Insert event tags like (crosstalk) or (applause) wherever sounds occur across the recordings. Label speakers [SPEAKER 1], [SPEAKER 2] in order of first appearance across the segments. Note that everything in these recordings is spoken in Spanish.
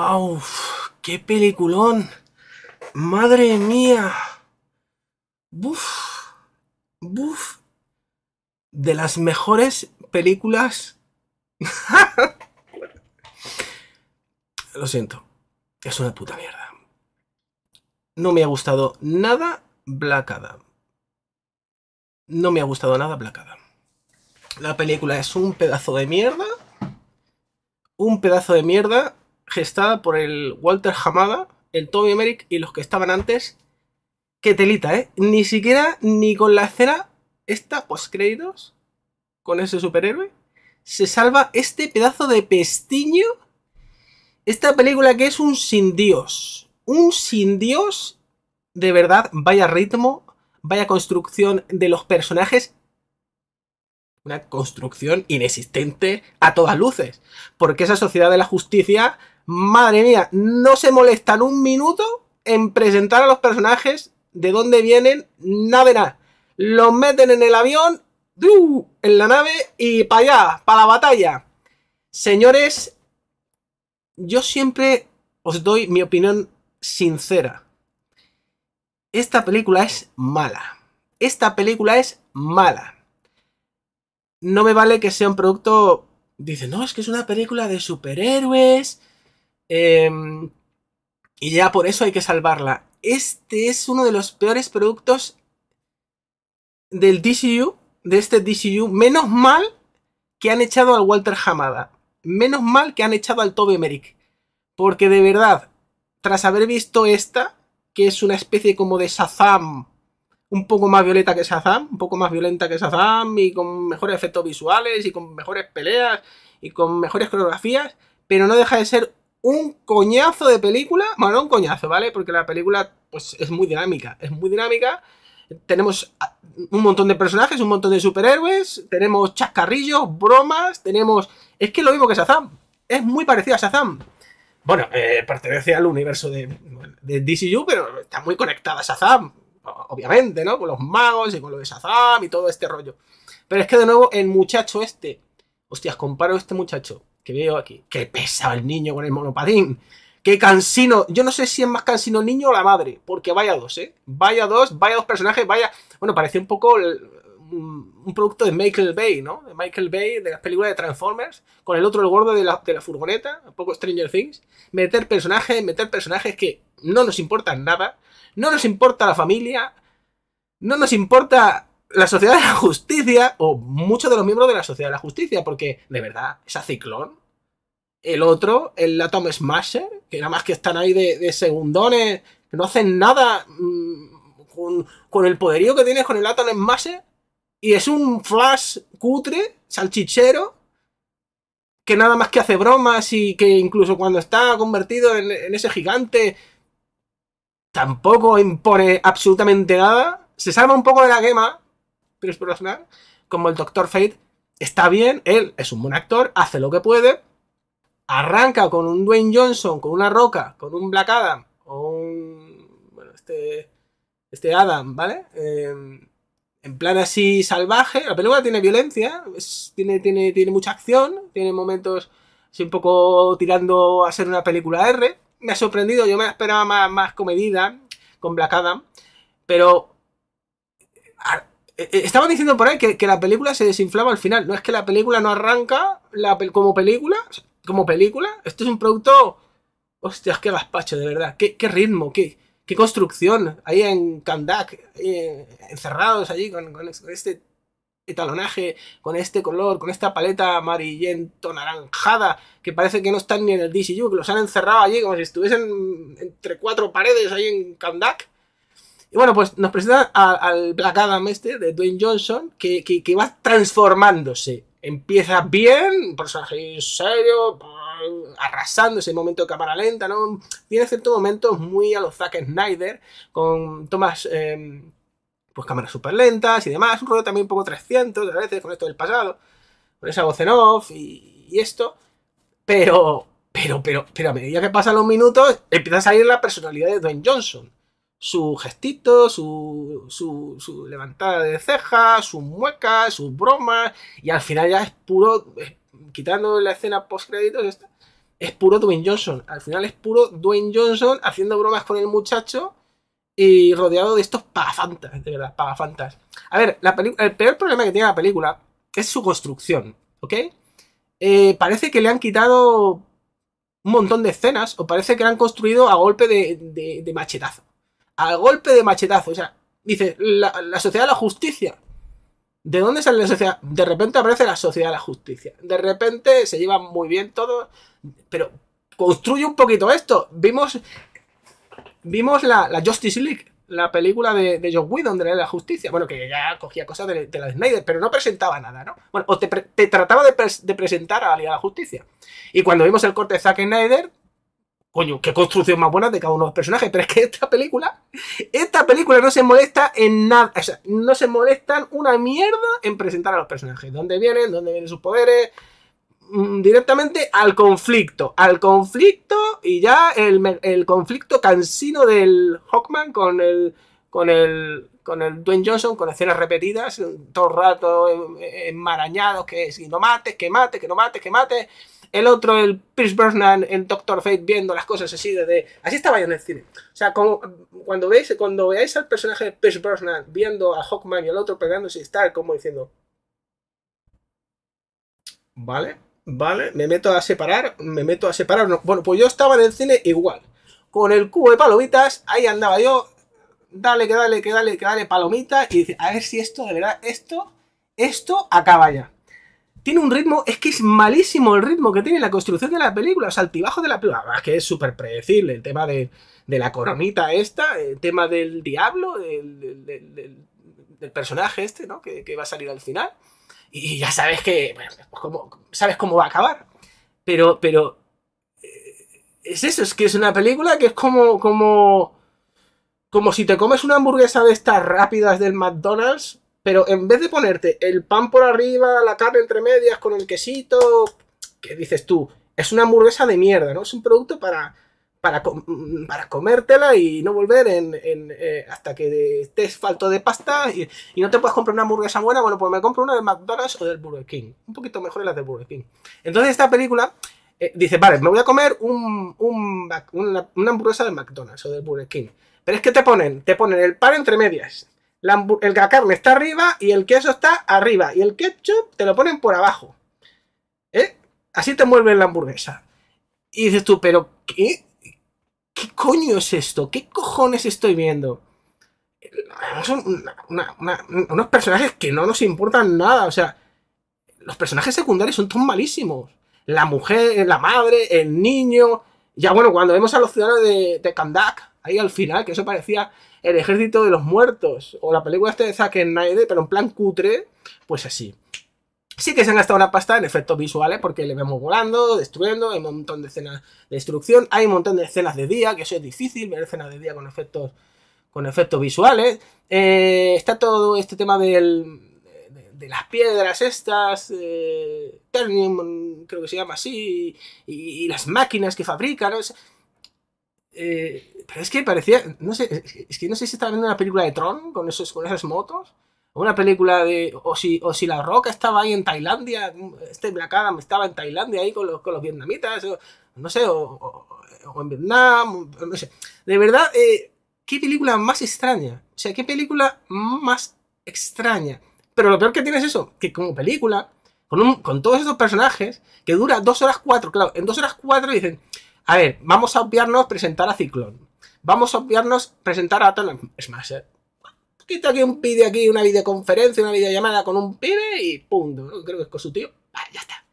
[SPEAKER 1] ¡Wow! ¡Qué peliculón! ¡Madre mía! ¡Buf! ¡Buf! De las mejores películas. (laughs) Lo siento. Es una puta mierda. No me ha gustado nada Blacada. No me ha gustado nada Blacada. La película es un pedazo de mierda. Un pedazo de mierda gestada por el Walter Hamada, el Tommy Merrick y los que estaban antes. ¡Qué telita, ¿eh? Ni siquiera, ni con la escena esta post créditos con ese superhéroe, se salva este pedazo de pestiño. Esta película que es un sin Dios. Un sin Dios. De verdad, vaya ritmo, vaya construcción de los personajes. Una construcción inexistente a todas luces. Porque esa sociedad de la justicia madre mía, no se molestan un minuto en presentar a los personajes, de dónde vienen, nada nada. Los meten en el avión, en la nave y para allá, para la batalla. Señores, yo siempre os doy mi opinión sincera. Esta película es mala. Esta película es mala. No me vale que sea un producto... Dice, no, es que es una película de superhéroes, Em, y ya por eso hay que salvarla. Este es uno de los peores productos del DCU, de este DCU. Menos mal que han echado al Walter Hamada. Menos mal que han echado al Toby Merrick. Porque de verdad, tras haber visto esta, que es una especie como de Shazam, un poco más violeta que Shazam, un poco más violenta que Shazam, y con mejores efectos visuales, y con mejores peleas, y con mejores coreografías, pero no deja de ser un coñazo de película, bueno, no un coñazo, ¿vale? Porque la película pues es muy dinámica, es muy dinámica. Tenemos un montón de personajes, un montón de superhéroes, tenemos chascarrillos, bromas, tenemos... Es que es lo mismo que Shazam, es muy parecido a Shazam. Bueno, eh, pertenece al universo de, DCU, pero está muy conectada a Shazam, obviamente, ¿no? Con los magos y con lo de Shazam y todo este rollo. Pero es que de nuevo el muchacho este, hostias, comparo a este muchacho que veo aquí. ¡Qué pesado el niño con el monopadín. ¡Qué cansino! Yo no sé si es más cansino el niño o la madre, porque vaya dos, ¿eh? Vaya dos, vaya dos personajes, vaya... Bueno, parece un poco un producto de Michael Bay, ¿no? De Michael Bay, de las películas de Transformers, con el otro, el gordo de la, de la furgoneta, un poco Stranger Things. Meter personajes, meter personajes que no nos importan nada, no nos importa la familia, no nos importa la Sociedad de la Justicia, o muchos de los miembros de la Sociedad de la Justicia, porque de verdad, a Ciclón, el otro, el Atom Smasher, que nada más que están ahí de, segundones, que no hacen nada mm, con, el poderío que tienes con el Atom Smasher, y es un flash cutre, salchichero, que nada más que hace bromas y que incluso cuando está convertido en, en ese gigante, tampoco impone absolutamente nada. Se salva un poco de la gema es Brosnan como el Doctor Fate. Está bien, él es un buen actor, hace lo que puede. Arranca con un Dwayne Johnson, con una roca, con un Black Adam o un. Bueno, este. Este Adam, ¿vale? Em, en plan así salvaje. La película tiene violencia, tiene, tiene, tiene mucha acción, tiene momentos así un poco tirando a ser una película R. Me ha sorprendido, yo me esperaba más, más comedida con Black Adam, pero eh, eh, Estaban diciendo por ahí que, la película se desinflaba al final. No es que la película no arranca como película. Como película. Esto es un producto. Hostias, qué gaspacho, de verdad. Qué, ritmo, qué, qué, construcción. Ahí en Kandak, eh, encerrados allí con, con, este etalonaje, con este color, con esta paleta amarillento naranjada, que parece que no están ni en el DCU, que los han encerrado allí como si estuviesen entre cuatro paredes ahí en Kandak y bueno, pues nos presenta al Black Adam este de Dwayne Johnson, que, va transformándose. Empieza bien, personaje serio, arrasando ese momento de cámara lenta, ¿no? Tiene ciertos momentos muy a los Zack Snyder, con tomas... Em, pues cámaras súper lentas y demás, un rollo también un poco 300 a veces con esto del pasado, con esa voz en off y, y esto, pero, pero, pero, pero a medida que pasan los minutos empieza a salir la personalidad de Dwayne Johnson su gestito, su, su, levantada de cejas, sus muecas, sus bromas, y al final ya es puro, quitando la escena post créditos, es, puro Dwayne Johnson. Al final es puro Dwayne Johnson haciendo bromas con el muchacho y rodeado de estos pagafantas, de pagafantas. A ver, el peor problema que tiene la película es su construcción, ¿ok? Eh, parece que le han quitado un montón de escenas o parece que la han construido a golpe de machetazo a golpe de machetazo. O sea, dice, la, sociedad de la justicia. ¿De dónde sale la sociedad? De repente aparece la sociedad de la justicia. De repente se lleva muy bien todo. Pero construye un poquito esto. Vimos. Vimos la, Justice League, la película de, de John Whedon de la justicia. Bueno, que ya cogía cosas de, la Snyder, pero no presentaba nada, ¿no? Bueno, o te, trataba de, presentar a la Liga de la Justicia. Y cuando vimos el corte de Zack Snyder, coño, qué construcción más buena de cada uno de los personajes, pero es que esta película, esta película no se molesta en nada, o sea, no se molestan una mierda en presentar a los personajes, dónde vienen, dónde vienen sus poderes, mm, directamente al conflicto, al conflicto y ya el, conflicto cansino del Hawkman con el con el con el Dwayne Johnson, con escenas repetidas, todo el rato eh, eh, enmarañados, que si no mates, que mates, que no mates, que mates el otro, el Pierce Brosnan el Doctor Fate viendo las cosas así de... Así estaba yo en el cine. O sea, cuando, veis, cuando veáis al personaje de Pierce Brosnan viendo a Hawkman y el otro pegándose y estar como diciendo... ¿Vale? ¿Vale? Me meto a separar, me meto a separar. Bueno, pues yo estaba en el cine igual. Con el cubo de palomitas, ahí andaba yo. Dale, que dale, que dale, que dale palomita. Y a ver si esto, de verdad, esto, esto acaba ya tiene un ritmo, es que es malísimo el ritmo que tiene la construcción de la película, o sea, el tibajo de la película, es que es súper predecible, el tema de, la coronita esta, el tema del diablo, del, personaje este, ¿no? Que, va a salir al final, y ya sabes que, bueno, pues sabes cómo va a acabar, pero, pero, eh, es eso, es que es una película que es como, como, como si te comes una hamburguesa de estas rápidas del McDonald's, pero en vez de ponerte el pan por arriba, la carne entre medias con el quesito, ¿qué dices tú? Es una hamburguesa de mierda, ¿no? Es un producto para, para, comértela y no volver en, eh, hasta que estés falto de pasta y, no te puedes comprar una hamburguesa buena. Bueno, pues me compro una de McDonald's o del Burger King. Un poquito mejor las de Burger King. Entonces esta película eh, dice, vale, me voy a comer una, una hamburguesa de McDonald's o del Burger King. Pero es que te ponen, te ponen el pan entre medias el, la está arriba y el queso está arriba. Y el ketchup te lo ponen por abajo. ¿eh? Así te mueve la hamburguesa. Y dices tú, pero ¿qué? ¿Qué coño es esto? ¿Qué cojones estoy viendo? Son unos personajes que no nos importan nada. O sea, los personajes secundarios son tan malísimos. La mujer, la madre, el niño. Ya bueno, cuando vemos a los ciudadanos de, de Kandak, ahí al final, que eso parecía el ejército de los muertos, o la película esta de Zack Snyder, pero en plan cutre, pues así. Sí que se han gastado una pasta en efectos visuales, porque le vemos volando, destruyendo, hay un montón de escenas de destrucción, hay un montón de escenas de día, que eso es difícil, ver escenas de día con efectos, con efectos visuales. Eh, está todo este tema de, las piedras estas, eh, Ternium, creo que se llama así, y, las máquinas que fabrican, eh, pero es que parecía, no sé, es que no sé si estaba viendo una película de Tron con, esos, con esas motos, o una película de, o si, o si La Roca estaba ahí en Tailandia, este Black Adam estaba en Tailandia ahí con los, con los vietnamitas, no sé, o, en Vietnam, no sé. De verdad, eh, qué película más extraña, o sea, qué película más extraña. Pero lo peor que tiene es eso, que como película, con, con todos esos personajes, que dura dos horas cuatro, claro, en dos horas cuatro dicen, a ver, vamos a obviarnos presentar a Ciclón. Vamos a obviarnos presentar a más, eh. Quita aquí un vídeo, aquí una videoconferencia, una videollamada con un pibe y punto. Creo que es con su tío. Vale, ya está.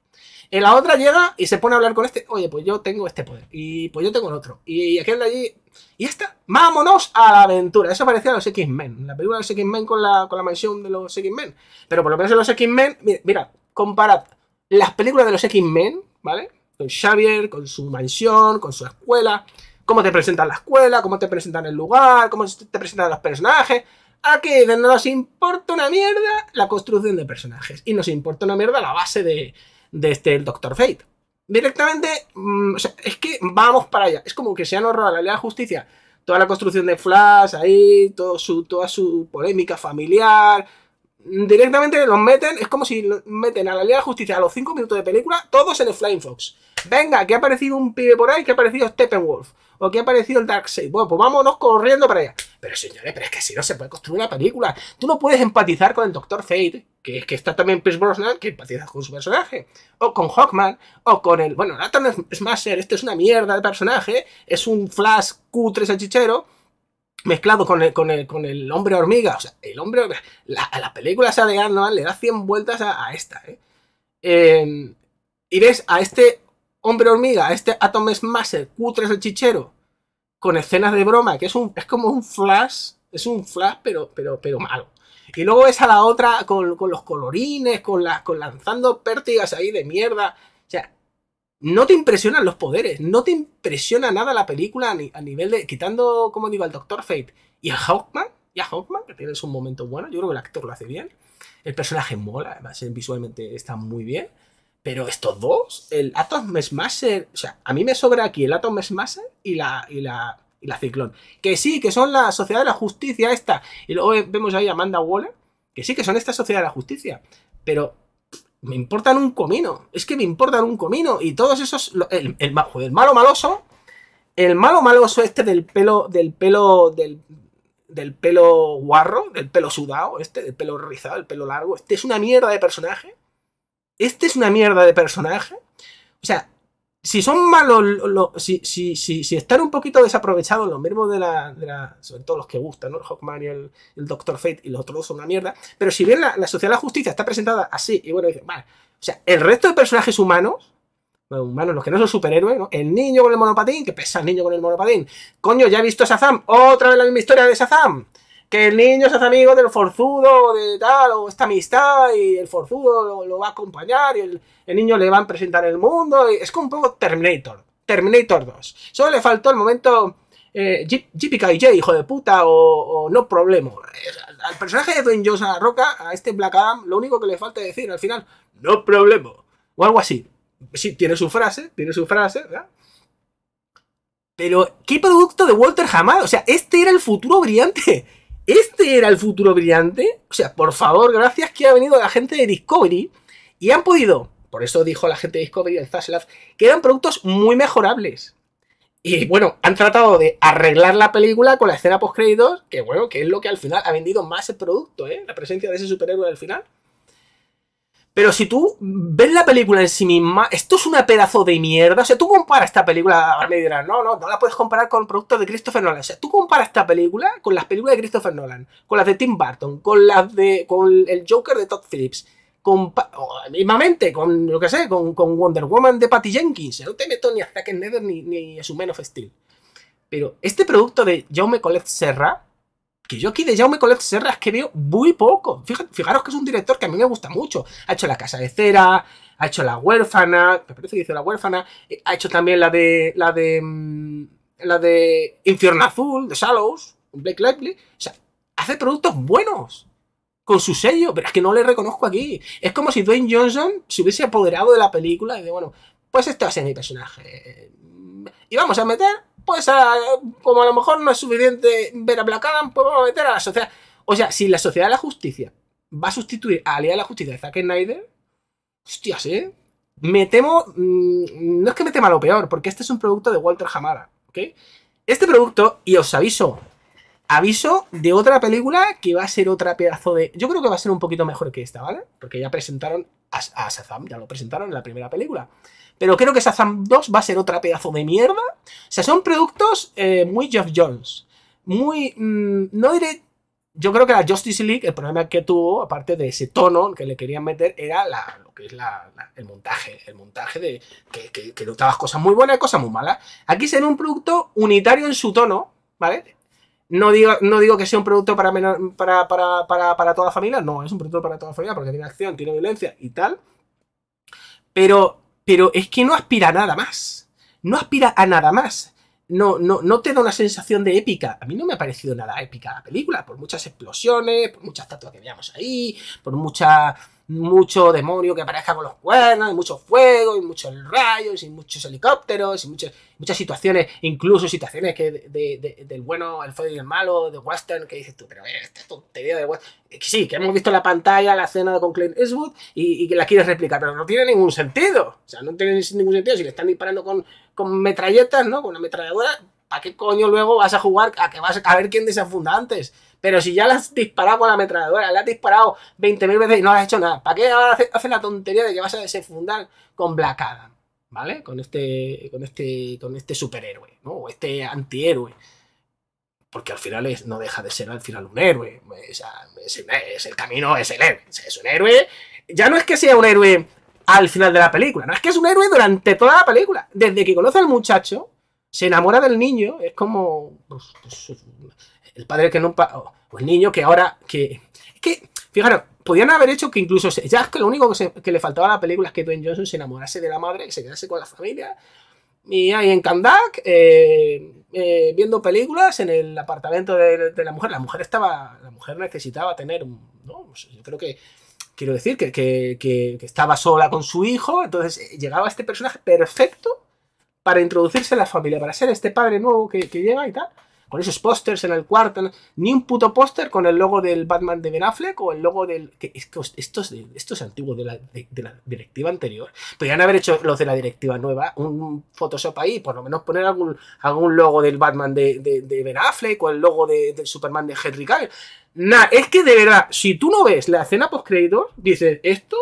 [SPEAKER 1] En la otra llega y se pone a hablar con este. Oye, pues yo tengo este poder. Y pues yo tengo el otro. Y aquel de allí. Y ya está. Vámonos a la aventura. Eso parecía a los X-Men. La película de los X-Men con la, con la mansión de los X-Men. Pero por lo menos en los X-Men. Mira, mira, comparad las películas de los X-Men, ¿vale? con Xavier, con su mansión, con su escuela, cómo te presentan la escuela, cómo te presentan el lugar, cómo te presentan los personajes. Aquí no nos importa una mierda la construcción de personajes y nos importa una mierda la base de, de este Doctor Fate. Directamente, mm, o sea, es que vamos para allá. Es como que se han ahorrado la ley de justicia toda la construcción de Flash ahí, todo su, toda su polémica familiar, directamente los meten, es como si meten a la Liga de Justicia a los 5 minutos de película, todos en el Flying Fox. Venga, que ha aparecido un pibe por ahí, que ha aparecido Steppenwolf, o que ha aparecido el Darkseid. Bueno, pues vámonos corriendo para allá. Pero señores, pero es que si no se puede construir una película. Tú no puedes empatizar con el Doctor Fate, que es que está también Pierce Brosnan, que empatiza con su personaje. O con Hawkman, o con el... Bueno, Nathan Smasher, este es una mierda de personaje, es un Flash cutre salchichero mezclado con el, con el, con el hombre hormiga. O sea, el hombre. La, a la película esa de Arnold le da 100 vueltas a, esta, ¿eh? Em, y ves a este hombre hormiga, a este Atom Smasher, Q3 el chichero, con escenas de broma, que es, un, es como un flash, es un flash, pero, pero, pero malo. Y luego ves a la otra con, los colorines, con, las con lanzando pértigas ahí de mierda. O sea, no te impresionan los poderes, no te impresiona nada la película a, nivel de. Quitando, como digo, al Doctor Fate y a Hawkman, y a Hawkman, que tienes un momento bueno, yo creo que el actor lo hace bien. El personaje mola, eh, visualmente está muy bien. Pero estos dos, el Atom Smasher, o sea, a mí me sobra aquí el Atom Smasher y la, y la, y la Ciclón. Que sí, que son la Sociedad de la Justicia esta. Y luego vemos ahí a Amanda Waller, que sí, que son esta Sociedad de la Justicia. Pero me importan un comino. Es que me importan un comino. Y todos esos. El, el, malo maloso. El malo maloso este del pelo. Del pelo. Del, del pelo guarro. Del pelo sudado. Este. Del pelo rizado. El pelo largo. Este es una mierda de personaje. Este es una mierda de personaje. O sea, si son malos, si, si, si, si, están un poquito desaprovechados los mismos de la, de la, sobre todo los que gustan, ¿no? El Hawkman y el, Doctor Fate y los otros son una mierda, pero si bien la, la sociedad de la justicia está presentada así, y bueno, dicen, vale, o sea, el resto de personajes humanos, bueno, humanos, los que no son superhéroes, ¿no? El niño con el monopatín, que pesa el niño con el monopatín, coño, ya he visto a Shazam, otra vez la misma historia de Shazam, que el niño se hace amigo del forzudo, de tal, o esta amistad, y el forzudo lo, va a acompañar, y el, niño le va a presentar el mundo. es como un poco Terminator, Terminator 2. Solo le faltó el momento JPKJ, eh, hijo de puta, o, no problema Al personaje de Dwayne Johnson a Roca, a este Black Adam, lo único que le falta decir al final, no problema o algo así. Sí, tiene su frase, tiene su frase, ¿verdad? Pero, ¿qué producto de Walter Hamad? O sea, este era el futuro brillante ¿Este era el futuro brillante? O sea, por favor, gracias que ha venido la gente de Discovery y han podido, por eso dijo la gente de Discovery el Zaslav, que eran productos muy mejorables. Y bueno, han tratado de arreglar la película con la escena post-créditos, que bueno, que es lo que al final ha vendido más el producto, ¿eh? La presencia de ese superhéroe al final. Pero si tú ves la película en sí misma, esto es una pedazo de mierda. O sea, tú comparas esta película, a me dirás, no, no, no la puedes comparar con productos de Christopher Nolan. O sea, tú comparas esta película con las películas de Christopher Nolan, con las de Tim Burton, con las de. con el Joker de Todd Phillips, con. Oh, mismamente, con lo que sé, con, Wonder Woman de Patty Jenkins. No te meto ni a Zack Snyder ni, ni a su menos Steel. Pero este producto de Jaume Colette Serra que yo aquí de Jaume Colette Serra es que veo muy poco. fijaros que es un director que a mí me gusta mucho. Ha hecho La Casa de Cera, ha hecho La Huérfana, me parece que hizo La Huérfana, eh, ha hecho también la de, la de, mm, la de Infierno Azul, de Shallows, Blake Lively. O sea, hace productos buenos con su sello, pero es que no le reconozco aquí. Es como si Dwayne Johnson se hubiese apoderado de la película y de, bueno, pues este va a ser mi personaje. Y vamos a meter pues como a lo mejor no es suficiente ver a Black Adam, pues vamos a meter a la sociedad. O sea, si la sociedad de la justicia va a sustituir a la de la Justicia de Zack Snyder, hostias, ¿eh? Me temo, mm, no es que me tema lo peor, porque este es un producto de Walter Hamara, ¿ok? Este producto, y os aviso, aviso de otra película que va a ser otra pedazo de... Yo creo que va a ser un poquito mejor que esta, ¿vale? Porque ya presentaron a, Sazam, ya lo presentaron en la primera película. Pero creo que Shazam 2 va a ser otra pedazo de mierda. O sea, son productos eh, muy Jeff Jones. Muy. Mm, no diré. Yo creo que la Justice League, el problema que tuvo, aparte de ese tono que le querían meter, era lo que es el montaje. El montaje de que, que, notabas cosas muy buenas y cosas muy malas. Aquí ve un producto unitario en su tono, ¿vale? No digo, no digo que sea un producto para, para, para toda la familia, no, es un producto para toda la familia porque tiene acción, tiene violencia y tal. Pero pero es que no aspira a nada más. No aspira a nada más. No, no, no te da una sensación de épica. A mí no me ha parecido nada épica la película, por muchas explosiones, por muchas estatuas que veamos ahí, por mucha mucho demonio que aparezca con los cuernos, y mucho fuego, y muchos rayos, y muchos helicópteros, y muchas, muchas situaciones, incluso situaciones que del bueno, al fuego y el malo, de western, que dices tú, pero esta tontería de western. Sí, que hemos visto la pantalla, la escena con Clint Eastwood, y, que la quieres replicar, pero no tiene ningún sentido. O sea, no tiene ningún sentido. Si le están disparando con, metralletas, ¿no? Con una ametralladora, ¿para qué coño luego vas a jugar a que vas a ver quién desafunda antes? Pero si ya las has disparado con la ametralladora, la has disparado 20.000 veces y no has hecho nada, ¿para qué ahora haces la tontería de que vas a desenfundar con Black Adam? ¿Vale? Con este, con este, este superhéroe, ¿no? O este antihéroe. Porque al final no deja de ser al final un héroe. Es, el camino, es el héroe. Es un héroe. Ya no es que sea un héroe al final de la película. No es que es un héroe durante toda la película. Desde que conoce al muchacho, se enamora del niño, es como. Pues, pues, el padre que no... O el niño que ahora... Que, que, fijaros, podían haber hecho que incluso... Ya es que lo único que, le faltaba a la película es que Dwayne Johnson se enamorase de la madre, que se quedase con la familia. Y ahí en Kandak, eh, eh, viendo películas en el apartamento de, la mujer. La mujer estaba... La mujer necesitaba tener No, yo creo que quiero decir, que, que, estaba sola con su hijo, entonces eh, llegaba este personaje perfecto para introducirse en la familia, para ser este padre nuevo que, que llega y tal con esos pósters en el cuarto, ni un puto póster con el logo del Batman de Ben Affleck o el logo del... Que, esto, es, antiguo de la, directiva anterior. Podrían haber hecho los de la directiva nueva, un Photoshop ahí, por lo menos poner algún, algún logo del Batman de, de, Ben Affleck o el logo del Superman de Henry Cavill. Nah, es que de verdad, si tú no ves la escena post-créditos, dices, esto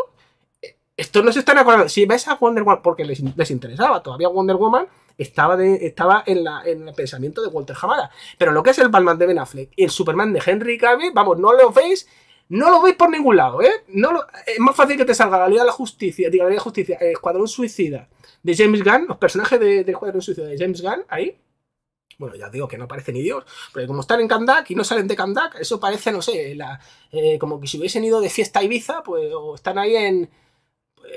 [SPEAKER 1] eh, esto no se están acordando. Si ves a Wonder Woman, porque les, interesaba todavía Wonder Woman, estaba, estaba en, el pensamiento de Walter Hamada. Pero lo que es el Batman de Ben Affleck y el Superman de Henry Cavill, vamos, no lo veis, no lo veis por ningún lado, ¿eh? No es más fácil que te salga la Liga de la Justicia, de Justicia, Escuadrón Suicida de James Gunn, los personajes de, Escuadrón Suicida de James Gunn, ahí, bueno, ya digo que no parece ni Dios, pero como están en Kandak y no salen de Kandak, eso parece, no sé, la, eh, como que si hubiesen ido de fiesta a Ibiza, pues, o están ahí en,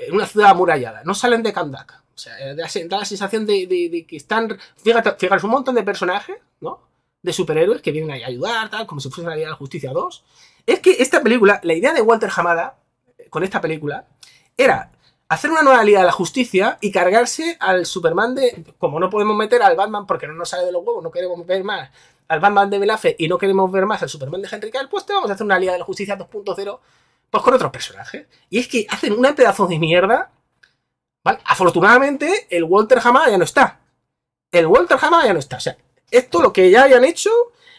[SPEAKER 1] en una ciudad amurallada, no salen de Kandak. O sea, eh, da, la sensación de, que están. Fíjate, fíjate, un montón de personajes, ¿no? De superhéroes que vienen ahí a ayudar, tal, como si fuese la Liga de la Justicia 2. Es que esta película, la idea de Walter Hamada eh, con esta película era hacer una nueva Liga de la Justicia y cargarse al Superman de. Como no podemos meter al Batman porque no nos sale de los huevos, no queremos ver más al Batman de Belafe y no queremos ver más al Superman de Henry Cavill, pues te vamos a hacer una Liga de la Justicia 2.0 pues con otros personajes. Y es que hacen una pedazo de mierda Afortunadamente, el Walter Hamada ya no está. El Walter Hamada ya no está. O sea, esto lo que ya habían hecho,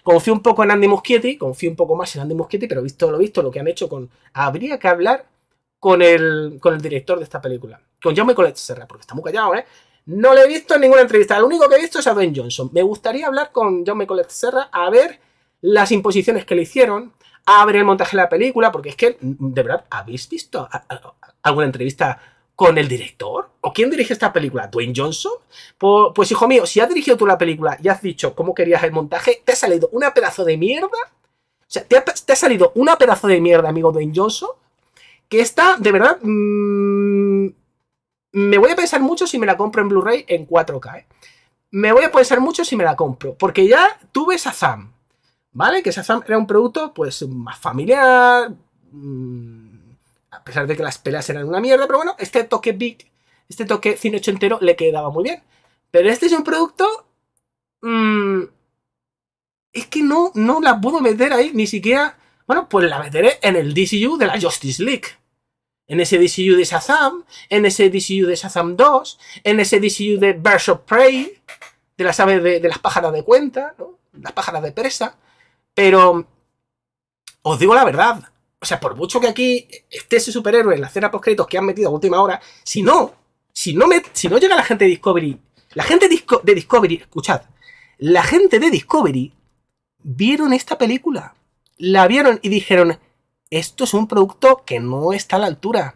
[SPEAKER 1] confío un poco en Andy Muschietti, confío un poco más en Andy Muschietti, pero visto lo visto, lo que han hecho con... Habría que hablar con el, con el director de esta película, con John Colette Serra, porque está muy callado, ¿eh? No le he visto en ninguna entrevista, lo único que he visto es a Dwayne Johnson. Me gustaría hablar con John Colette Serra a ver las imposiciones que le hicieron, a ver el montaje de la película, porque es que, de verdad, ¿habéis visto alguna entrevista con el director? ¿O quién dirige esta película? ¿Dwayne Johnson? Pues, hijo mío, si has dirigido tú la película y has dicho cómo querías el montaje, te ha salido una pedazo de mierda. O sea, te ha, salido una pedazo de mierda, amigo Dwayne Johnson, que está, de verdad, mm, me voy a pensar mucho si me la compro en Blu-ray en 4K. ¿eh? Me voy a pensar mucho si me la compro, porque ya tuve Shazam, ¿vale? Que Shazam era un producto, pues, más familiar... Mm, a pesar de que las pelas eran una mierda, pero bueno, este toque big, este toque cine ochentero le quedaba muy bien. Pero este es un producto... Mm, es que no, no la puedo meter ahí, ni siquiera... Bueno, pues la meteré en el DCU de la Justice League. En ese DCU de Shazam, en ese DCU de Shazam 2, en ese DCU de Birds of Prey, de las aves de, las pájaras de cuenta, ¿no? las pájaras de presa. Pero os digo la verdad, o sea, por mucho que aquí esté ese superhéroe en la escena post que han metido a última hora, si no, si no, me, si no llega la gente de Discovery, la gente de Discovery, escuchad, la gente de Discovery vieron esta película, la vieron y dijeron, esto es un producto que no está a la altura,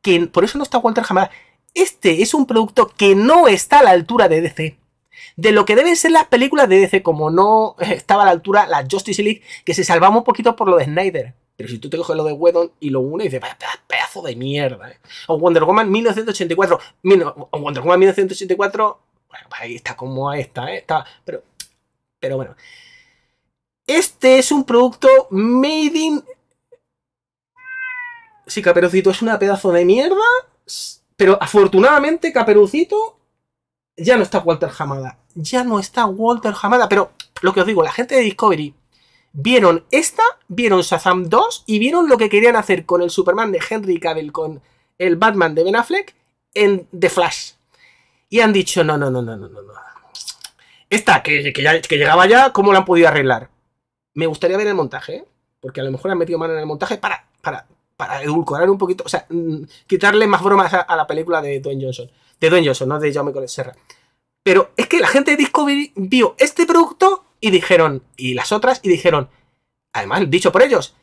[SPEAKER 1] que por eso no está Walter jamás. Este es un producto que no está a la altura de DC de lo que deben ser las películas de DC, como no estaba a la altura la Justice League, que se salvamos un poquito por lo de Snyder. Pero si tú te coges lo de Wedon y lo unes y dices, vaya pedazo de mierda. ¿eh? O Wonder Woman 1984. O Wonder Woman 1984. Bueno, pues ahí está como esta, ¿eh? Está, pero, pero bueno. Este es un producto made in. Sí, Caperucito es una pedazo de mierda. Pero afortunadamente, Caperucito ya no está Walter Hamada. Ya no está Walter Hamada. Pero lo que os digo, la gente de Discovery vieron esta, vieron Shazam 2 y vieron lo que querían hacer con el Superman de Henry Cavill, con el Batman de Ben Affleck en The Flash. Y han dicho, no, no, no, no, no, no. Esta, que, que, llegaba ya, ¿cómo la han podido arreglar? Me gustaría ver el montaje, ¿eh? porque a lo mejor han metido mano en el montaje para, para, para edulcorar un poquito, o sea, mm, quitarle más bromas a, la película de Dwayne Johnson. De Dwayne Johnson, no de Jaume Serra. Pero es que la gente de Discovery vio este producto y dijeron, y las otras, y dijeron, además, dicho por ellos,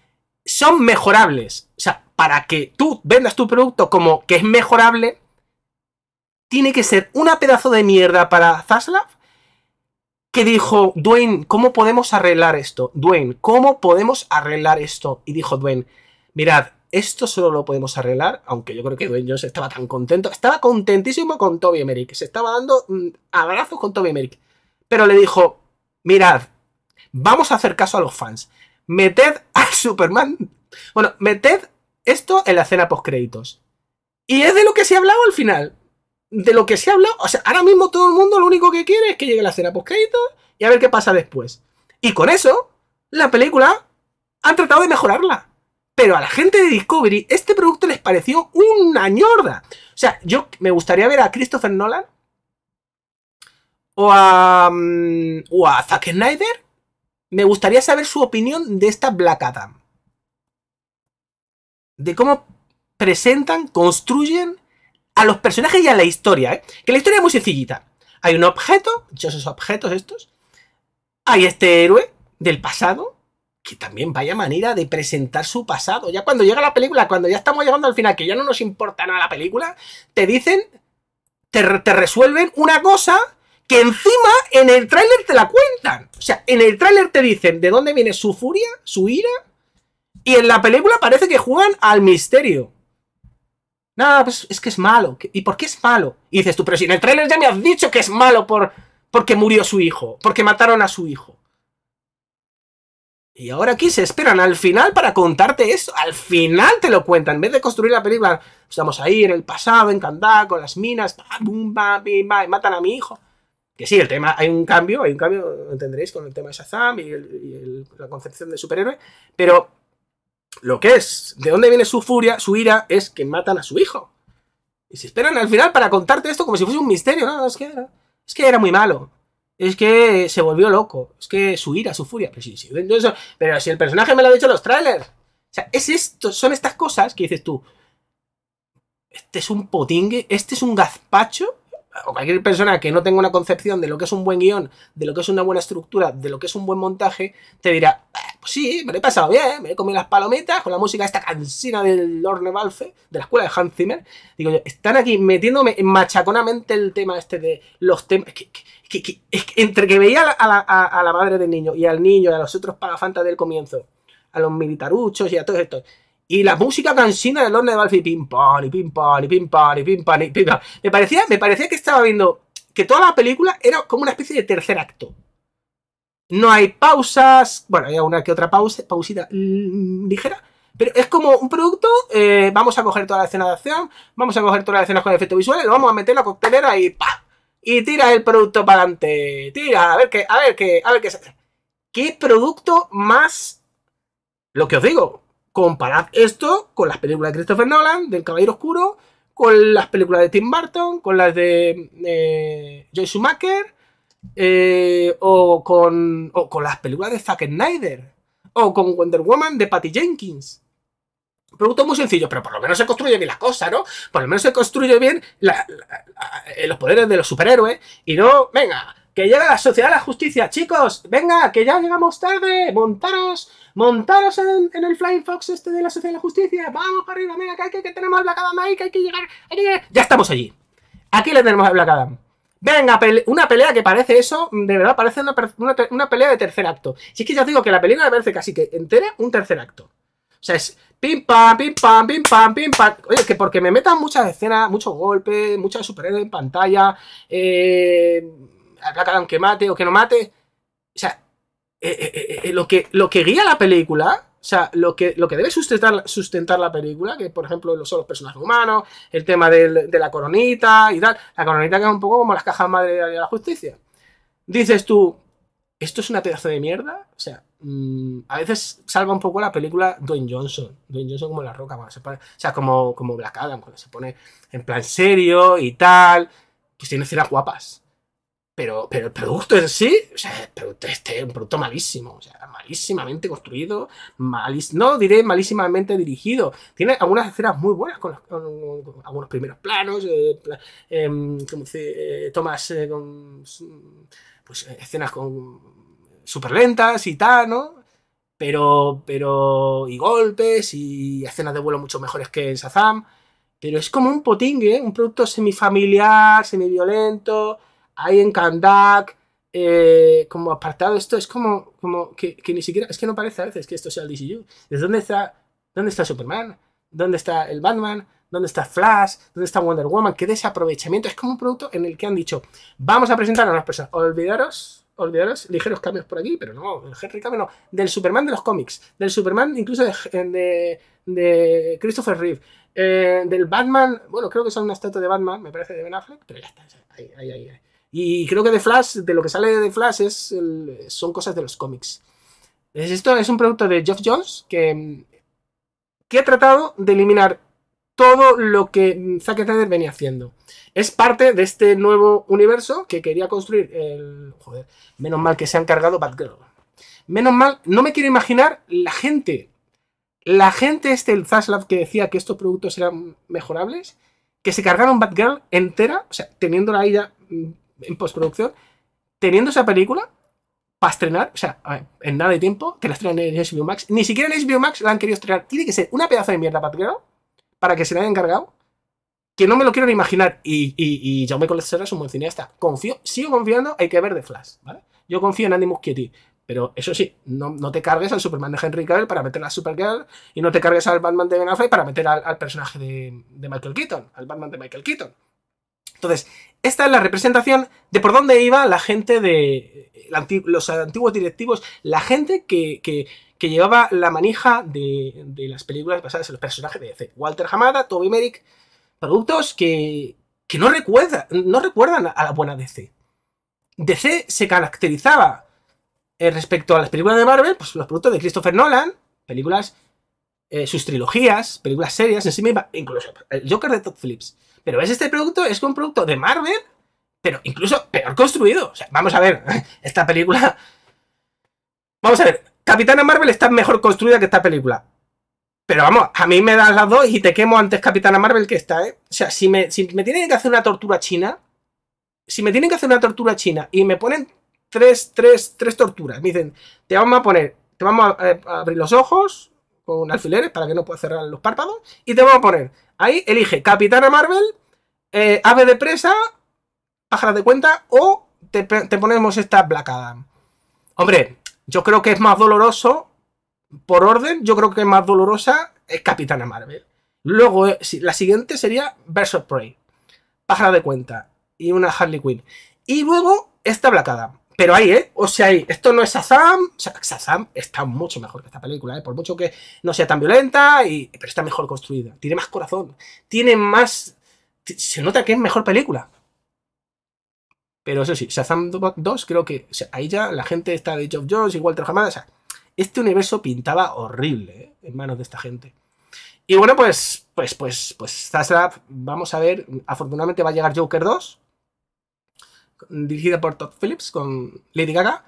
[SPEAKER 1] son mejorables. O sea, para que tú vendas tu producto como que es mejorable, tiene que ser una pedazo de mierda para Zaslav que dijo, Dwayne, ¿cómo podemos arreglar esto? Dwayne, ¿cómo podemos arreglar esto? Y dijo Dwayne, mirad, esto solo lo podemos arreglar, aunque yo creo que Dwayne Jones estaba tan contento, estaba contentísimo con Toby Merrick. se estaba dando mm, abrazos con Toby Merrick. pero le dijo, mirad, vamos a hacer caso a los fans. Meted a (laughs) Superman. Bueno, meted esto en la escena post-créditos. Y es de lo que se ha hablado al final. De lo que se ha hablado. O sea, ahora mismo todo el mundo lo único que quiere es que llegue la escena post-créditos y a ver qué pasa después. Y con eso, la película han tratado de mejorarla. Pero a la gente de Discovery este producto les pareció una ñorda. O sea, yo me gustaría ver a Christopher Nolan Mm, o a, Zack Snyder, me gustaría saber su opinión de esta Black Adam. De cómo presentan, construyen a los personajes y a la historia. ¿eh? Que la historia es muy sencillita. Hay un objeto, esos objetos estos. Hay este héroe del pasado, que también vaya manera de presentar su pasado. Ya cuando llega la película, cuando ya estamos llegando al final, que ya no nos importa nada la película, te dicen, te resuelven una cosa que encima en el tráiler te la cuentan. O sea, en el tráiler te dicen de dónde viene su furia, su ira, y en la película parece que juegan al misterio. Nada, pues es que es malo. ¿Y por qué es malo? Y dices tú, pero si en el tráiler ya me has dicho que es malo por, porque murió su hijo, porque mataron a su hijo. Y ahora aquí se esperan al final para contarte eso. Al final te lo cuentan. En vez de construir la película, estamos ahí en el pasado, en Kandá, con las minas, bam, bum, matan a mi hijo. Que sí, el tema, hay un cambio, hay un cambio, entenderéis, con el tema de Shazam y, la concepción de superhéroe, pero lo que es, de dónde viene su furia, su ira, es que matan a su hijo. Y se esperan al final para contarte esto como si fuese un misterio, ¿no? Es que era, es que era muy malo. Es que se volvió loco. Es que su ira, su furia. Pero, si el personaje me lo ha dicho en los trailers. O sea, es esto, son estas cosas que dices tú. Este es un potingue, este es un gazpacho o cualquier persona que no tenga una concepción de lo que es un buen guión, de lo que es una buena estructura, de lo que es un buen montaje, te dirá, ah, pues sí, me lo he pasado bien, me he comido las palomitas con la música esta cansina del Lorne Balfe, de la escuela de Hans Zimmer. Digo están aquí metiéndome machaconamente el tema este de los temas... que, entre que veía a la, la, madre del niño y al niño y a los otros pagafantas del comienzo, a los militaruchos y a todos estos... Y la música cansina del horno de Valfi, pim, pam, y pim, pam, y pim, pam, y pim, pam, y pim, pam. Me parecía, me parecía que estaba viendo que toda la película era como una especie de tercer acto. No hay pausas, bueno, hay alguna que otra pausa, pausita mm, ligera, pero es como un producto, eh, vamos a coger toda la escena de acción, vamos a coger todas las escenas con efecto visuales, lo vamos a meter en la coctelera y ¡pa! Y tira el producto para adelante. Tira, a ver qué, a ver qué, a ver qué. ¿Qué producto más? Lo que os digo, Comparad esto con las películas de Christopher Nolan, del Caballero Oscuro, con las películas de Tim Burton, con las de eh, Joy Schumacher, eh, o, con, o con las películas de Zack Snyder, o con Wonder Woman de Patty Jenkins. producto muy sencillo, pero por lo menos se construye bien las cosas, ¿no? Por lo menos se construye bien los poderes de los superhéroes y no, venga, que llega la sociedad de la justicia, chicos, venga, que ya llegamos tarde, montaros, montaros en, el Flying Fox este de la sociedad de la justicia, vamos arriba, venga, que tenemos a Black Adam ahí, que hay que llegar, ya estamos allí, aquí le tenemos a Black Adam. Venga, una pelea que parece eso, de verdad parece una, pelea de tercer acto. Si es que ya os digo que la película me parece casi que entere un tercer acto. O sea, es pim pam, pim pam, pim pam, pim pam. Oye, que porque me metan muchas escenas, muchos golpes, muchas superhéroes en pantalla, eh a Adam que mate o que no mate. O sea, eh, eh, eh, lo, que, lo que guía la película, o sea, lo que, lo que debe sustentar, sustentar la película, que por ejemplo son los personajes humanos, el tema del, de la coronita y tal, la coronita que es un poco como las cajas madre de la justicia. Dices tú, esto es una pedazo de mierda, o sea, mm, a veces salva un poco la película Dwayne Johnson. Dwayne Johnson como la roca, o sea, como, como Black Adam, cuando se pone en plan serio y tal, que pues tiene escenas guapas. Pero, pero el producto en sí, o sea, el este es un producto malísimo, o sea, malísimamente construido, no diré malísimamente dirigido. Tiene algunas escenas muy buenas con, algunos primeros planos, eh, em, eh, tomas eh, con pues, escenas con super lentas y tal, ¿no? Pero, pero, y golpes y escenas de vuelo mucho mejores que en Sazam. Pero es como un potingue, un producto semifamiliar, semiviolento hay en Kandak, eh, como apartado esto, es como, como que, ni siquiera, es que no parece a veces que esto sea el DCU. ¿Desde dónde está, dónde está Superman? ¿Dónde está el Batman? ¿Dónde está Flash? ¿Dónde está Wonder Woman? ¿Qué desaprovechamiento? Es como un producto en el que han dicho, vamos a presentar a las personas. Olvidaros, olvidaros, ligeros cambios por aquí, pero no, el Henry Cavill no. Del Superman de los cómics, del Superman incluso de, de, Christopher Reeve, eh, del Batman, bueno, creo que son una estatua de Batman, me parece de Ben Affleck, pero ya está, ahí, ahí. ahí. Y creo que de Flash, de lo que sale de Flash, son cosas de los cómics. Esto es un producto de Jeff Jones que, que ha tratado de eliminar todo lo que Zack Snyder venía haciendo. Es parte de este nuevo universo que quería construir el... Joder, menos mal que se han cargado Batgirl. Menos mal, no me quiero imaginar la gente. La gente este, el Zaslav, que decía que estos productos eran mejorables, que se cargaron Batgirl entera, o sea, teniéndola ahí ya en postproducción, teniendo esa película para estrenar, o sea, en nada de tiempo, que la estrenen en HBO Max. Ni siquiera en HBO Max la han querido estrenar. Tiene que ser una pedazo de mierda para para que se la hayan encargado, que no me lo quiero ni imaginar. Y, y, y Jaume su es un buen cineasta. Confío, sigo confiando, hay que ver de Flash, ¿vale? Yo confío en Andy Muschietti, pero eso sí, no, te cargues al Superman de Henry Cavill para meter a Supergirl y no te cargues al Batman de Ben Affleck para meter al, personaje de Michael Keaton, al Batman de Michael Keaton. Entonces, esta es la representación de por dónde iba la gente de los antiguos directivos, la gente que, llevaba la manija de, las películas basadas en los personajes de DC. Walter Hamada, Toby Merrick, productos que, que no, recuerda, no recuerdan a la buena DC. DC se caracterizaba eh, respecto a las películas de Marvel, pues los productos de Christopher Nolan, películas, eh, sus trilogías, películas serias en sí misma, incluso el Joker de Todd Phillips. Pero es este producto es un producto de Marvel, pero incluso peor construido. O sea, vamos a ver, (laughs) esta película... Vamos a ver, Capitana Marvel está mejor construida que esta película. Pero vamos, a mí me das las dos y te quemo antes Capitana Marvel que esta, ¿eh? O sea, si me, tienen que hacer una tortura china, si me tienen que hacer una tortura china y me ponen tres, tres, tres torturas, me dicen, te vamos a poner, te vamos a, eh, abrir los ojos con alfileres para que no pueda cerrar los párpados y te vamos a poner Ahí elige Capitana Marvel, eh, Ave de Presa, Pájara de Cuenta o te, ponemos esta Black Hombre, yo creo que es más doloroso, por orden, yo creo que es más dolorosa es Capitana Marvel. Luego, eh, la siguiente sería Versus Prey, Pájara de Cuenta y una Harley Quinn. Y luego, esta Black pero ahí, ¿eh? O sea, ahí. Esto no es Shazam. O sea, Shazam está mucho mejor que esta película, ¿eh? Por mucho que no sea tan violenta, y... pero está mejor construida. Tiene más corazón. Tiene más... Se nota que es mejor película. Pero eso sí, Shazam 2 creo que... ahí ya la gente está de Joe Jones, Walter Hamada. O sea, este universo pintaba horrible ¿eh? en manos de esta gente. Y bueno, pues, pues, pues, pues, vamos a ver, afortunadamente va a llegar Joker 2, dirigida por Todd Phillips con Lady Gaga.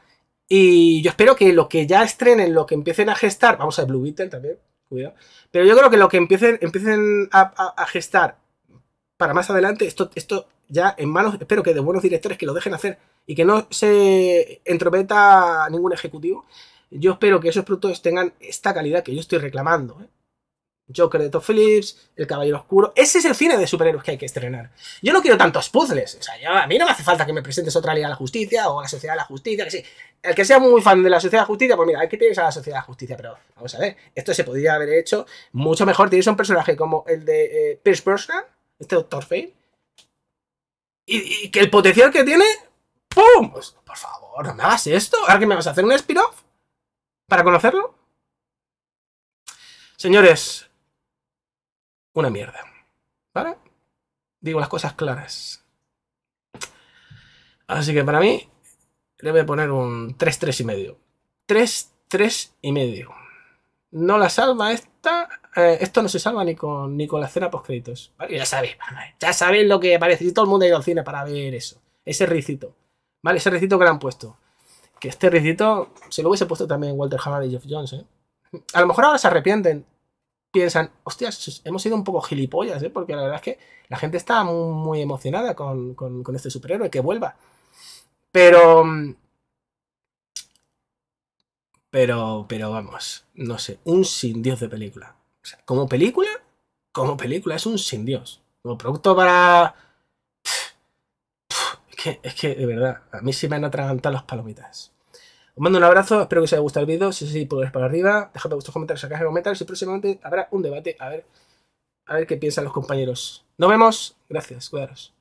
[SPEAKER 1] Y yo espero que lo que ya estrenen, lo que empiecen a gestar, vamos a Blue Beetle también, cuidado, pero yo creo que lo que empiecen, empiecen a, gestar para más adelante, esto, esto ya en manos, espero que de buenos directores que lo dejen hacer y que no se entrometa ningún ejecutivo, yo espero que esos productos tengan esta calidad que yo estoy reclamando. ¿eh? Joker de Top Phillips, El Caballero Oscuro. Ese es el cine de superhéroes que hay que estrenar. Yo no quiero tantos puzzles. O sea, a mí no me hace falta que me presentes otra Liga de la Justicia o la Sociedad de la Justicia. Que sí. El que sea muy fan de la Sociedad de la Justicia, pues mira, que tienes a la Sociedad de la Justicia. Pero vamos a ver, esto se podría haber hecho mucho mejor. Tienes un personaje como el de eh, Pierce Brosnan, este Doctor Fate. Y, que el potencial que tiene. ¡Pum! Pues, por favor, no me hagas esto. ¿Ahora que me vas a hacer un spin-off? ¿Para conocerlo? Señores, una mierda. ¿Vale? Digo las cosas claras. Así que para mí le voy a poner un 3, 3 y medio. 3, 3 y medio. No la salva esta. Eh, esto no se salva ni con, ni con la escena post créditos. ¿vale? Ya sabéis, ya sabéis lo que parece. Y todo el mundo ha ido al cine para ver eso. Ese ricito. ¿Vale? Ese ricito que le han puesto. Que este ricito se lo hubiese puesto también Walter Hammer y Jeff Jones, ¿eh? A lo mejor ahora se arrepienten piensan, hostias, hemos sido un poco gilipollas, ¿eh? porque la verdad es que la gente está muy, emocionada con, este superhéroe, que vuelva. Pero... Pero, pero vamos, no sé, un sin dios de película. O sea, como película, como película, es un sin dios. Como producto para... es, que, es que, de verdad, a mí sí me han atragantado las palomitas. Os mando un abrazo, espero que os haya gustado el vídeo. Si es así, pues para arriba. dejadme vuestros comentarios en comentarios y próximamente habrá un debate a ver, a ver qué piensan los compañeros. Nos vemos. Gracias, cuidaros.